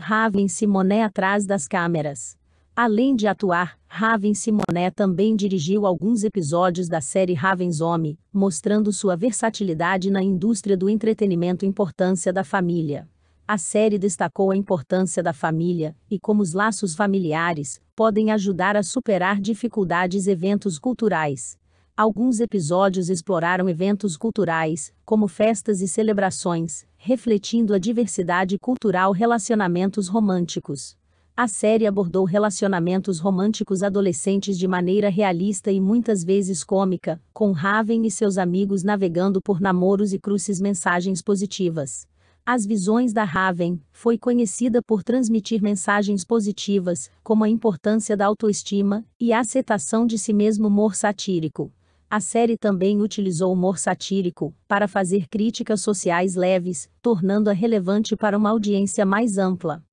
Raven Simoné atrás das câmeras. Além de atuar, Raven Simoné também dirigiu alguns episódios da série Raven's Home, mostrando sua versatilidade na indústria do entretenimento e importância da família. A série destacou a importância da família e como os laços familiares podem ajudar a superar dificuldades e eventos culturais. Alguns episódios exploraram eventos culturais, como festas e celebrações, refletindo a diversidade cultural relacionamentos românticos. A série abordou relacionamentos românticos adolescentes de maneira realista e muitas vezes cômica, com Raven e seus amigos navegando por namoros e cruzes mensagens positivas. As visões da Raven foi conhecida por transmitir mensagens positivas, como a importância da autoestima e a aceitação de si mesmo humor satírico. A série também utilizou humor satírico para fazer críticas sociais leves, tornando-a relevante para uma audiência mais ampla.